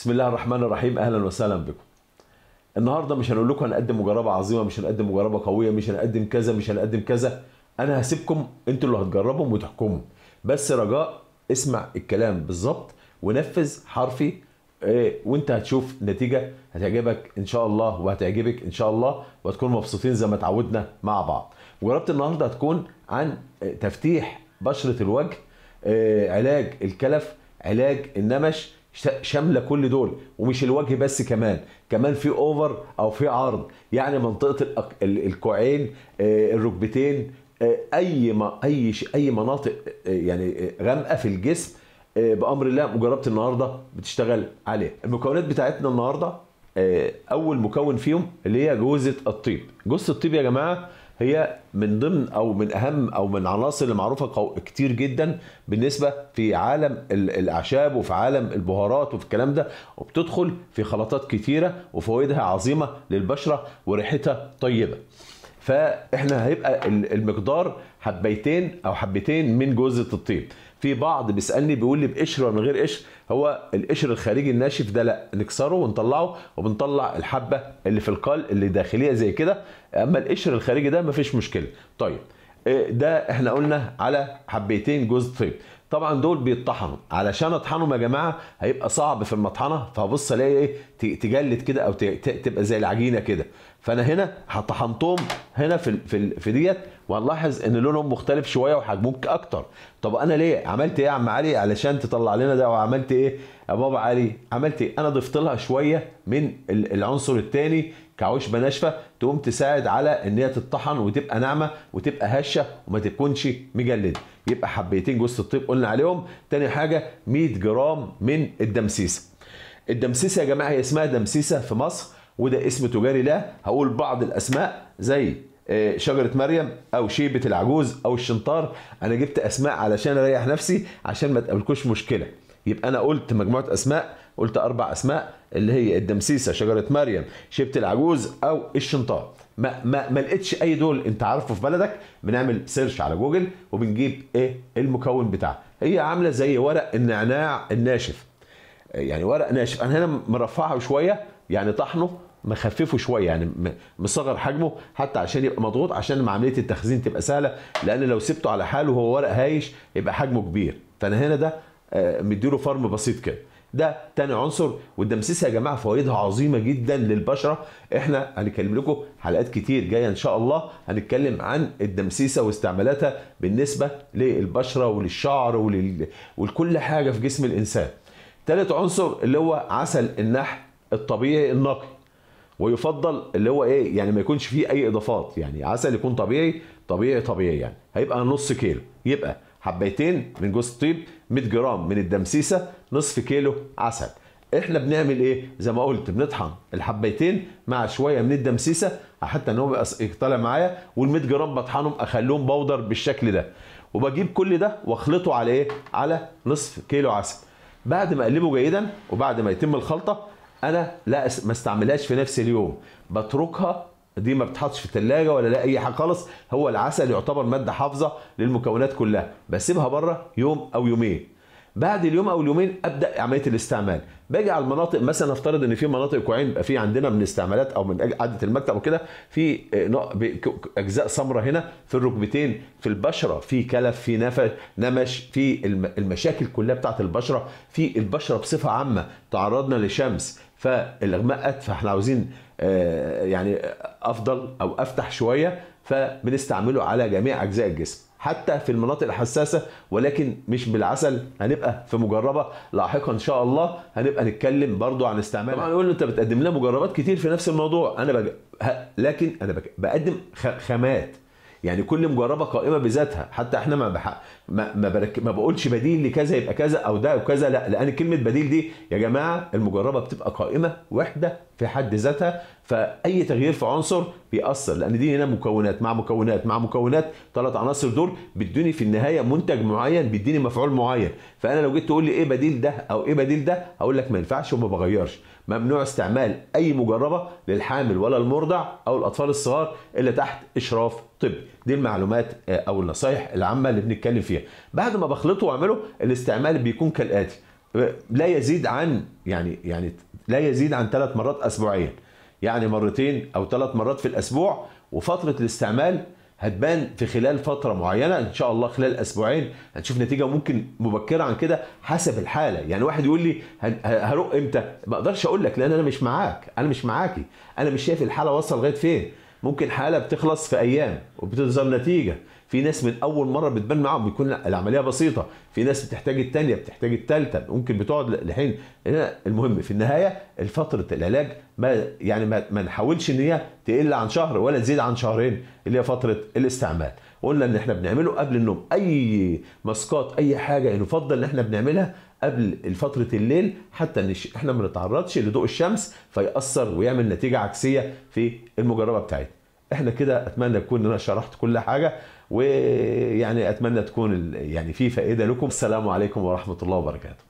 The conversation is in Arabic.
بسم الله الرحمن الرحيم اهلا وسهلا بكم النهارده مش هنقول لكم هنقدم مجربه عظيمه مش هنقدم مجربه قويه مش هنقدم كذا مش هنقدم كذا انا هسيبكم انتوا اللي هتجربوا وتحكموا بس رجاء اسمع الكلام بالظبط ونفذ حرفي إيه وانت هتشوف نتيجه هتعجبك ان شاء الله وهتعجبك ان شاء الله وهتكونوا مبسوطين زي ما اتعودنا مع بعض مجربه النهارده هتكون عن إيه، تفتيح بشره الوجه إيه علاج الكلف علاج النمش شامله كل دول ومش الوجه بس كمان كمان في اوفر او في عرض يعني منطقه الكوعين آه، الركبتين آه، اي ما اي اي مناطق آه، يعني غامقه في الجسم بامر الله مجربه النهارده بتشتغل عليها المكونات بتاعتنا النهارده اول مكون فيهم اللي هي جوزه الطيب جوزه الطيب يا جماعه هي من ضمن او من اهم او من عناصر اللي معروفه كتير جدا بالنسبه في عالم الاعشاب وفي عالم البهارات وفي الكلام ده وبتدخل في خلطات كتيره وفوائدها عظيمه للبشره وريحتها طيبه فاحنا هيبقى المقدار حبيتين او حبتين من جوزة الطين في بعض بيسالني بيقول لي بقشر ولا من غير قشر هو القشر الخارجي الناشف ده لا نكسره ونطلعه وبنطلع الحبه اللي في القال اللي داخليه زي كده اما القشر الخارجي ده مفيش مشكله طيب آه، ده احنا قلنا على حبيتين جوز طيب طبعا دول بيتطحنوا علشان اطحنهم يا جماعه هيبقى صعب في المطحنه فهبص الاقي ايه تجلد كده او تبقى زي العجينه كده فانا هنا هطحنتهم هنا في في في ديت وهنلاحظ ان لونهم مختلف شويه وحجمهم اكتر طب انا ليه عملت ايه يا عم علي علشان تطلع لنا ده وعملت ايه يا بابا علي عملت ايه انا ضفت لها شويه من العنصر الثاني كعوشبه ناشفه تقوم تساعد على ان هي تتطحن وتبقى ناعمه وتبقى هشه وما تكونش مجلده يبقى حبيتين جوز الطيب قلنا عليهم تاني حاجه 100 جرام من الدمسيسه الدمسيسه يا جماعه هي اسمها دمسيسه في مصر وده اسم تجاري لها هقول بعض الاسماء زي آه، شجرة مريم أو شيبة العجوز أو الشنطار أنا جبت أسماء علشان أريح نفسي عشان ما تقابلكوش مشكلة يبقى أنا قلت مجموعة أسماء قلت أربع أسماء اللي هي الدمسيسة شجرة مريم شبت العجوز أو الشنطار ما, ما, ما لقيتش أي دول أنت عارفه في بلدك بنعمل سيرش على جوجل وبنجيب إيه المكون بتاعها هي عاملة زي ورق النعناع الناشف يعني ورق ناشف أنا هنا مرفعه شوية يعني طحنه مخففه شويه يعني مصغر حجمه حتى عشان يبقى مضغوط عشان عمليه التخزين تبقى سهله لان لو سبته على حاله وهو ورق هايش يبقى حجمه كبير فانا هنا ده آه، مديله فرم بسيط كده ده تاني عنصر والدمسيس يا جماعه فوائدها عظيمه جدا للبشره احنا هنتكلم لكم حلقات كتير جايه ان شاء الله هنتكلم عن الدمسيسه واستعمالاتها بالنسبه للبشره وللشعر ولل... ولكل حاجه في جسم الانسان تالت عنصر اللي هو عسل النحل الطبيعي النقي ويفضل اللي هو ايه يعني ما يكونش فيه اي اضافات يعني عسل يكون طبيعي طبيعي طبيعي يعني هيبقى نص كيلو يبقى حبيتين من جوز الطيب 100 جرام من الدمسيسه نصف كيلو عسل احنا بنعمل ايه زي ما قلت بنطحن الحبيتين مع شويه من الدمسيسه حتى ان هو طالع معايا وال100 جرام بطحنهم اخليهم بودر بالشكل ده وبجيب كل ده واخلطه على ايه على نصف كيلو عسل بعد ما اقلبه جيدا وبعد ما يتم الخلطه انا لا ما استعملهاش في نفس اليوم بتركها دي ما بتحطش في التلاجة ولا لا اي حاجه خالص هو العسل يعتبر ماده حافظه للمكونات كلها بسيبها بره يوم او يومين بعد اليوم او اليومين ابدا عمليه الاستعمال باجي على المناطق مثلا نفترض ان في مناطق كوعين بقى في عندنا من الاستعمالات او من عاده المكتب وكده في آه، اجزاء سمراء هنا في الركبتين في البشره في كلف في نفش نمش في المشاكل كلها بتاعه البشره في البشره بصفه عامه تعرضنا لشمس فالاغماء قد فاحنا عاوزين آه، يعني افضل او افتح شويه فبنستعمله على جميع اجزاء الجسم حتى في المناطق الحساسه ولكن مش بالعسل هنبقى في مجربه لاحقا ان شاء الله هنبقى نتكلم برضو عن استعمال طبعا يقول انت بتقدم لنا مجربات كتير في نفس الموضوع انا بج... لكن انا بج... بقدم خ... خامات يعني كل مجربه قائمه بذاتها حتى احنا ما بحق ما, ما, برك ما بقولش بديل لكذا يبقى كذا او ده او كذا لا لان كلمه بديل دي يا جماعه المجربه بتبقى قائمه وحده في حد ذاتها فاي تغيير في عنصر بيأثر لان دي هنا مكونات مع مكونات مع مكونات ثلاث عناصر دول بيدوني في النهايه منتج معين بيديني مفعول معين فانا لو جيت تقول لي ايه بديل ده او ايه بديل ده هقول لك ما ينفعش وما بغيرش ممنوع استعمال اي مجربه للحامل ولا المرضع او الاطفال الصغار الا تحت اشراف طبي دي المعلومات آه، او النصايح العامه اللي بنتكلم فيها بعد ما بخلطه واعمله الاستعمال بيكون كالاتي آه، لا يزيد عن يعني يعني لا يزيد عن ثلاث مرات اسبوعيا يعني مرتين أو ثلاث مرات في الأسبوع وفترة الاستعمال هتبان في خلال فترة معينة إن شاء الله خلال أسبوعين هنشوف نتيجة ممكن مبكرة عن كده حسب الحالة يعني واحد يقول لي هرق إمتى ما أقدرش أقول لك لأن أنا مش معاك أنا مش معاكي أنا مش شايف الحالة وصل لغاية فين ممكن حالة بتخلص في أيام وبتظهر نتيجة في ناس من اول مره بتبان معاهم بيكون العمليه بسيطه في ناس بتحتاج الثانيه بتحتاج الثالثه ممكن بتقعد لحين المهم في النهايه فتره العلاج ما يعني ما, ما نحاولش ان هي تقل عن شهر ولا تزيد عن شهرين اللي هي فتره الاستعمال قلنا ان احنا بنعمله قبل النوم اي ماسكات اي حاجه نفضل ان احنا بنعملها قبل فتره الليل حتى ان احنا ما نتعرضش لضوء الشمس فيأثر ويعمل نتيجه عكسيه في المجربه بتاعتنا احنا كده اتمنى اكون انا شرحت كل حاجه ويعني اتمنى تكون يعني في فائده لكم السلام عليكم ورحمه الله وبركاته